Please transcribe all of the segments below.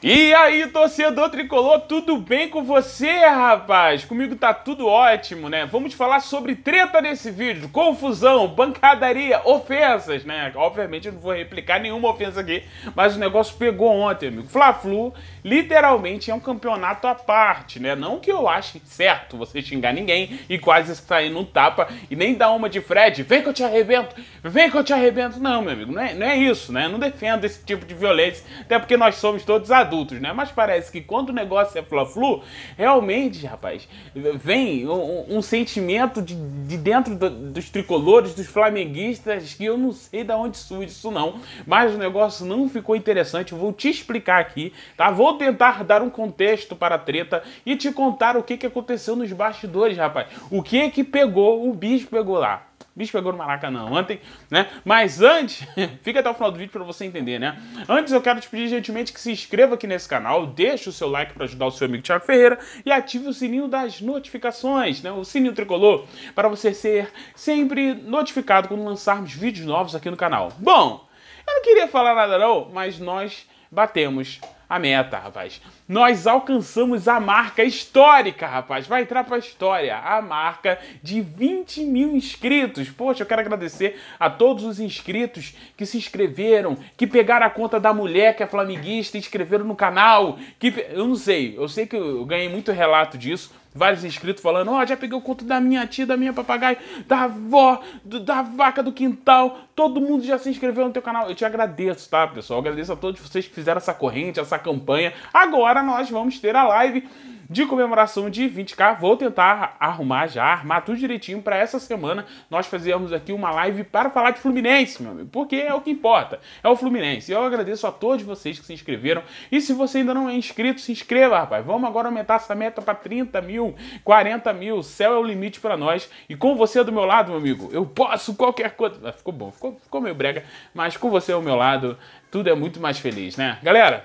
E aí, torcedor tricolor, tudo bem com você, rapaz? Comigo tá tudo ótimo, né? Vamos falar sobre treta nesse vídeo, confusão, bancadaria, ofensas, né? Obviamente eu não vou replicar nenhuma ofensa aqui, mas o negócio pegou ontem, amigo. Fla-Flu literalmente é um campeonato à parte, né? Não que eu ache certo você xingar ninguém e quase sair no tapa e nem dar uma de Fred, vem que eu te arrebento, vem que eu te arrebento. Não, meu amigo, não é, não é isso, né? Eu não defendo esse tipo de violência, até porque nós somos todos adultos, né? Mas parece que quando o negócio é fla-flu, realmente, rapaz, vem um, um sentimento de, de dentro do, dos tricolores, dos flamenguistas, que eu não sei de onde surge isso não. Mas o negócio não ficou interessante, eu vou te explicar aqui, tá? Vou tentar dar um contexto para a treta e te contar o que, que aconteceu nos bastidores, rapaz. O que que pegou, o bicho pegou lá bicho pegou no Maracanã ontem, né? Mas antes, fica até o final do vídeo para você entender, né? Antes eu quero te pedir gentilmente que se inscreva aqui nesse canal, deixe o seu like para ajudar o seu amigo Thiago Ferreira e ative o sininho das notificações, né? O sininho tricolor para você ser sempre notificado quando lançarmos vídeos novos aqui no canal. Bom, eu não queria falar nada não, mas nós batemos a meta, rapaz. Nós alcançamos a marca histórica, rapaz. Vai entrar pra história. A marca de 20 mil inscritos. Poxa, eu quero agradecer a todos os inscritos que se inscreveram, que pegaram a conta da mulher que é flamenguista e inscreveram no canal. Que... Eu não sei, eu sei que eu ganhei muito relato disso. Vários inscritos falando, ó, oh, já peguei o conto da minha tia, da minha papagaio, da avó, do, da vaca do quintal. Todo mundo já se inscreveu no teu canal. Eu te agradeço, tá, pessoal? Eu agradeço a todos vocês que fizeram essa corrente, essa campanha. Agora nós vamos ter a live de comemoração de 20k. Vou tentar arrumar já, armar tudo direitinho para essa semana nós fazermos aqui uma live para falar de Fluminense, meu amigo, porque é o que importa, é o Fluminense. Eu agradeço a todos vocês que se inscreveram e se você ainda não é inscrito, se inscreva, rapaz. Vamos agora aumentar essa meta para 30 mil, 40 mil, céu é o limite para nós. E com você do meu lado, meu amigo, eu posso qualquer coisa. Ah, ficou bom, ficou, ficou meio brega, mas com você ao meu lado, tudo é muito mais feliz, né? Galera,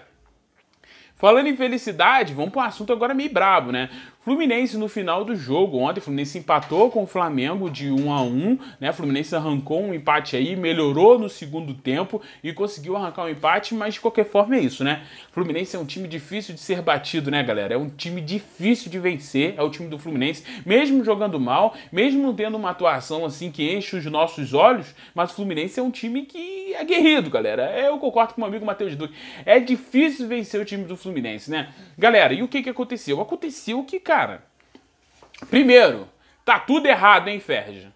Falando em felicidade, vamos para um assunto agora meio brabo, né? Fluminense no final do jogo ontem, Fluminense empatou com o Flamengo de 1 a 1, né? Fluminense arrancou um empate aí, melhorou no segundo tempo e conseguiu arrancar um empate, mas de qualquer forma é isso, né? Fluminense é um time difícil de ser batido, né, galera? É um time difícil de vencer, é o time do Fluminense, mesmo jogando mal, mesmo não tendo uma atuação assim que enche os nossos olhos, mas o Fluminense é um time que é guerreiro, galera. É, eu concordo com o meu amigo Matheus Duque. É difícil vencer o time do Fluminense, né? Galera, e o que que aconteceu? Aconteceu que, cara, Cara, primeiro, tá tudo errado, hein, Ferdi?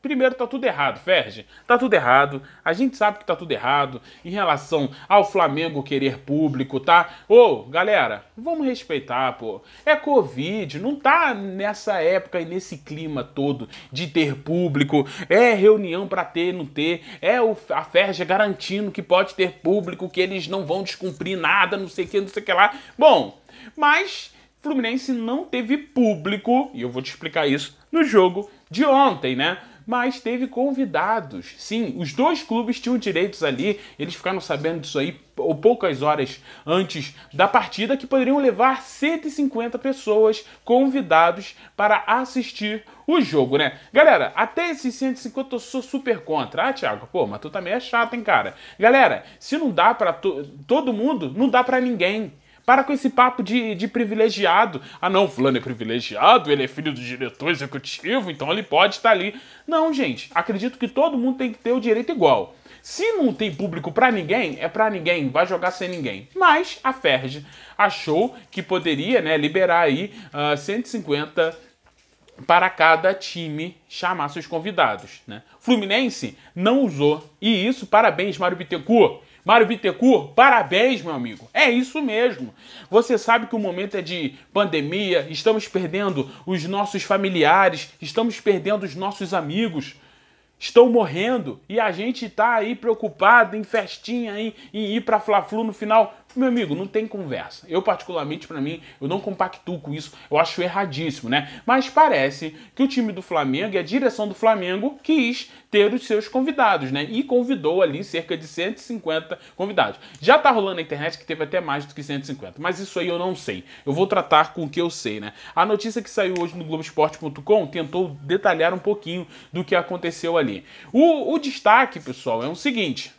Primeiro, tá tudo errado, Ferdi. Tá tudo errado. A gente sabe que tá tudo errado em relação ao Flamengo querer público, tá? Ô, galera, vamos respeitar, pô. É Covid, não tá nessa época e nesse clima todo de ter público. É reunião pra ter, não ter. É o, a Ferdi garantindo que pode ter público, que eles não vão descumprir nada, não sei o que, não sei o que lá. Bom, mas Fluminense não teve público, e eu vou te explicar isso no jogo de ontem, né? Mas teve convidados. Sim, os dois clubes tinham direitos ali, eles ficaram sabendo disso aí ou poucas horas antes da partida, que poderiam levar 150 pessoas convidados para assistir o jogo, né? Galera, até esses 150 eu sou super contra. Ah, Thiago, pô, mas tu também é chato, hein, cara? Galera, se não dá para to todo mundo, não dá para ninguém. Para com esse papo de, de privilegiado. Ah, não, fulano é privilegiado, ele é filho do diretor executivo, então ele pode estar ali. Não, gente, acredito que todo mundo tem que ter o direito igual. Se não tem público para ninguém, é para ninguém, vai jogar sem ninguém. Mas a Ferg achou que poderia né, liberar aí uh, ah, 150 para cada time chamar seus convidados. Né? Fluminense não usou. E isso, parabéns, Mário Bittencourt. Mário Bittencourt, parabéns, meu amigo. É isso mesmo. Você sabe que o momento é de pandemia, estamos perdendo os nossos familiares, estamos perdendo os nossos amigos. Estão morrendo e a gente tá aí preocupado em festinha, em, em ir para Fla-Flu no final meu amigo, não tem conversa. Eu, particularmente, para mim, eu não compactuo com isso. Eu acho erradíssimo, né? Mas parece que o time do Flamengo e a direção do Flamengo quis ter os seus convidados, né? E convidou ali cerca de 150 convidados. Já tá rolando na internet que teve até mais do que 150, mas isso aí eu não sei. Eu vou tratar com o que eu sei, né? A notícia que saiu hoje no Globoesporte.com tentou detalhar um pouquinho do que aconteceu ali. O, o destaque, pessoal, é o seguinte.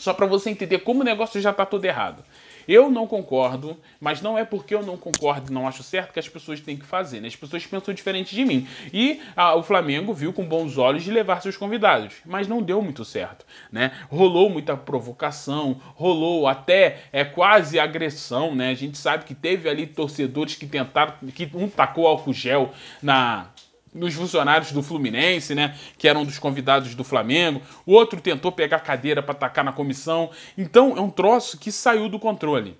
Só para você entender como o negócio já está todo errado. Eu não concordo, mas não é porque eu não concordo e não acho certo que as pessoas têm que fazer, né? As pessoas pensam diferente de mim. E a, ah, o Flamengo viu com bons olhos de levar seus convidados, mas não deu muito certo, né? Rolou muita provocação, rolou até é quase agressão, né? A gente sabe que teve ali torcedores que tentaram, que um tacou álcool gel na nos funcionários do Fluminense, né, que eram dos convidados do Flamengo. O outro tentou pegar cadeira para atacar na comissão. Então é um troço que saiu do controle.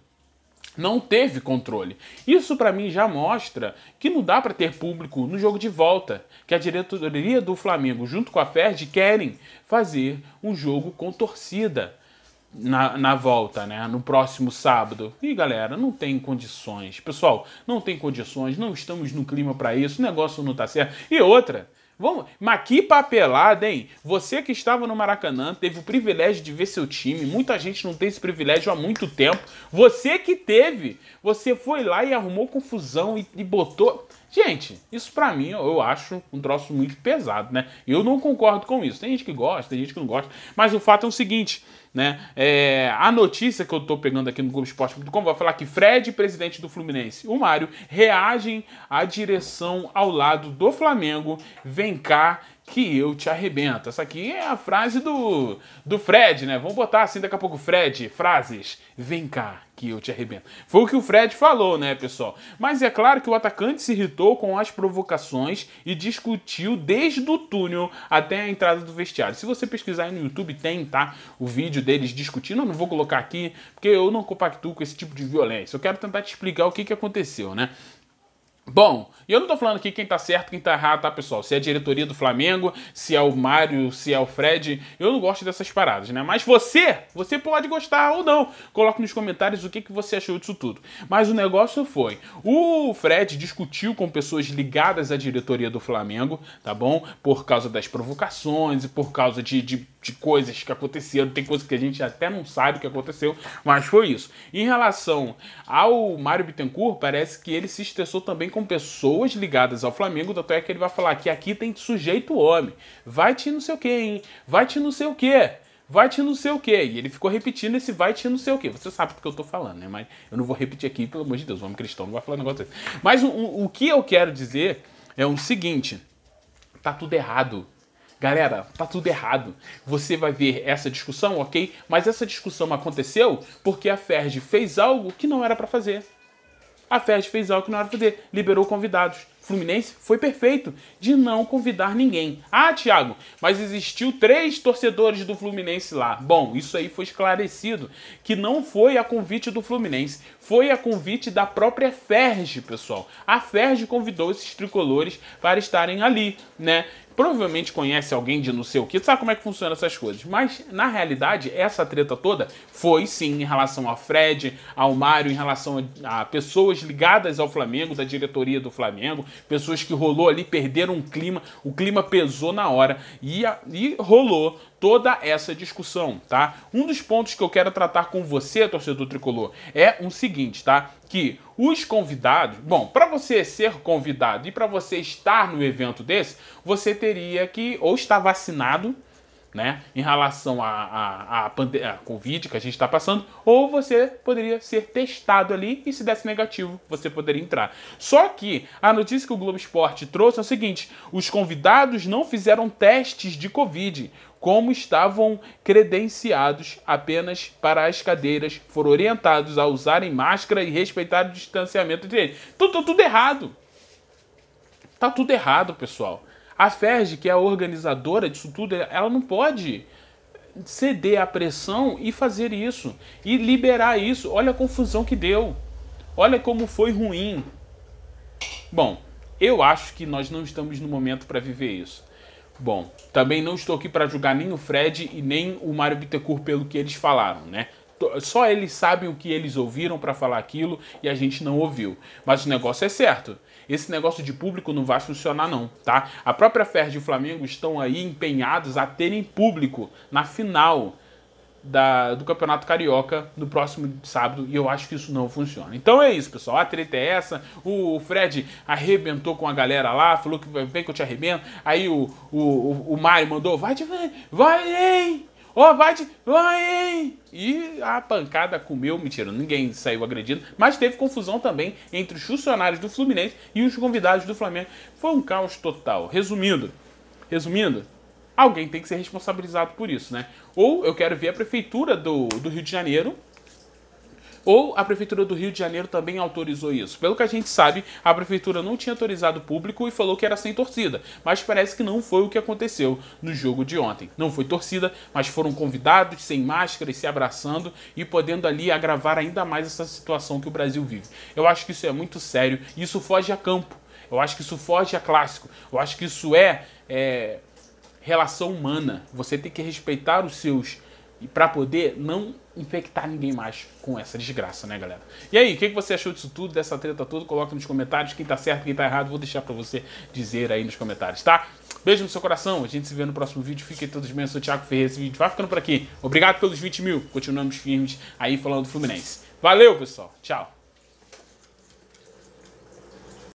Não teve controle. Isso para mim já mostra que não dá para ter público no jogo de volta, que a diretoria do Flamengo junto com a Ferdi, querem fazer um jogo com torcida na, na volta, né? No próximo sábado. E galera, não tem condições. Pessoal, não tem condições, não estamos no clima para isso, o negócio não tá certo. E outra, Vamos, mas que papelada, hein? Você que estava no Maracanã, teve o privilégio de ver seu time. Muita gente não tem esse privilégio há muito tempo. Você que teve, você foi lá e arrumou confusão e, e botou. Gente, isso para mim eu acho um troço muito pesado, né? Eu não concordo com isso. Tem gente que gosta, tem gente que não gosta. Mas o fato é o seguinte, né? É, a notícia que eu tô pegando aqui no Globoesporte.com vai falar que Fred, presidente do Fluminense, o Mário, reagem à direção ao lado do Flamengo. Vem cá que eu te arrebento. Essa aqui é a frase do, do Fred, né? Vamos botar assim daqui a pouco, Fred, frases. Vem cá que eu te arrebento. Foi o que o Fred falou, né, pessoal? Mas é claro que o atacante se irritou com as provocações e discutiu desde o túnel até a entrada do vestiário. Se você pesquisar aí no YouTube, tem, tá? O vídeo deles discutindo. Eu não vou colocar aqui, porque eu não compactuo com esse tipo de violência. Eu quero tentar te explicar o que, que aconteceu, né? Bom, e eu não tô falando aqui quem tá certo, quem tá errado, tá, pessoal? Se é a diretoria do Flamengo, se é o Mário, se é o Fred, eu não gosto dessas paradas, né? Mas você, você pode gostar ou não. Coloque nos comentários o que, que você achou disso tudo. Mas o negócio foi: o Fred discutiu com pessoas ligadas à diretoria do Flamengo, tá bom? Por causa das provocações e por causa de, de de coisas que aconteceram, tem coisas que a gente até não sabe que aconteceu, mas foi isso. Em relação ao Mário Bittencourt, parece que ele se estressou também com pessoas ligadas ao Flamengo, tanto é que ele vai falar que aqui tem sujeito homem, vai te não sei o que, hein, vai te não sei o que, vai te não sei o que, e ele ficou repetindo esse vai te não sei o que, você sabe do que eu tô falando, né, mas eu não vou repetir aqui, pelo amor de Deus, o homem cristão não vai falar um negócio desse. Mas o, o que eu quero dizer é o seguinte, tá tudo errado, Galera, tá tudo errado. Você vai ver essa discussão, ok? Mas essa discussão aconteceu porque a Ferg fez algo que não era para fazer. A Ferg fez algo que não era pra fazer. Liberou convidados. Fluminense foi perfeito de não convidar ninguém. Ah, Thiago, mas existiu três torcedores do Fluminense lá. Bom, isso aí foi esclarecido que não foi a convite do Fluminense, foi a convite da própria Ferge, pessoal. A Ferge convidou esses tricolores para estarem ali, né? provavelmente conhece alguém de não sei o que, sabe como é que funciona essas coisas. Mas, na realidade, essa treta toda foi sim em relação a Fred, ao Mário, em relação a, pessoas ligadas ao Flamengo, da diretoria do Flamengo, pessoas que rolou ali, perderam o clima, o clima pesou na hora e, e rolou toda essa discussão, tá? Um dos pontos que eu quero tratar com você, torcedor tricolor, é o seguinte, tá? Que os convidados, bom, para você ser convidado e para você estar no evento desse, você teria que ou estar vacinado, né, em relação à a, a, a, Covid que a gente está passando, ou você poderia ser testado ali e se desse negativo, você poderia entrar. Só que a notícia que o Globo Esporte trouxe é o seguinte: os convidados não fizeram testes de Covid como estavam credenciados apenas para as cadeiras, foram orientados a usarem máscara e respeitar o distanciamento entre eles. Então tá tudo errado. Tá tudo errado, pessoal. A Ferge, que é a organizadora disso tudo, ela não pode ceder à pressão e fazer isso e liberar isso. Olha a confusão que deu. Olha como foi ruim. Bom, eu acho que nós não estamos no momento para viver isso. Bom, também não estou aqui para julgar nem o Fred e nem o Mário Bittencourt pelo que eles falaram, né? Só eles sabem o que eles ouviram para falar aquilo e a gente não ouviu. Mas o negócio é certo. Esse negócio de público não vai funcionar não, tá? A própria Ferdi e o Flamengo estão aí empenhados a terem público na final da, do Campeonato Carioca no próximo sábado e eu acho que isso não funciona. Então é isso, pessoal. A treta é essa. O Fred arrebentou com a galera lá, falou que vem que eu te arrebento. Aí o, o, o, o Mário mandou: vai de vai, vai, hein? Ó, oh, vai de. Vai, hein? E a pancada comeu, mentira, ninguém saiu agredido, mas teve confusão também entre os funcionários do Fluminense e os convidados do Flamengo. Foi um caos total. Resumindo, resumindo, alguém tem que ser responsabilizado por isso, né? Ou eu quero ver a prefeitura do, do Rio de Janeiro ou a Prefeitura do Rio de Janeiro também autorizou isso? Pelo que a gente sabe, a Prefeitura não tinha autorizado o público e falou que era sem torcida, mas parece que não foi o que aconteceu no jogo de ontem. Não foi torcida, mas foram convidados sem e se abraçando e podendo ali agravar ainda mais essa situação que o Brasil vive. Eu acho que isso é muito sério e isso foge a campo. Eu acho que isso foge a clássico. Eu acho que isso é, é relação humana. Você tem que respeitar os seus e para poder não infectar ninguém mais com essa desgraça, né, galera? E aí, o que, que você achou disso tudo, dessa treta toda? Coloca nos comentários quem tá certo, quem tá errado. Vou deixar para você dizer aí nos comentários, tá? Beijo no seu coração. A gente se vê no próximo vídeo. Fiquem todos bem. Eu sou o Thiago Ferreira. Esse vídeo vai ficando por aqui. Obrigado pelos 20 mil. Continuamos firmes aí falando do Fluminense. Valeu, pessoal. Tchau.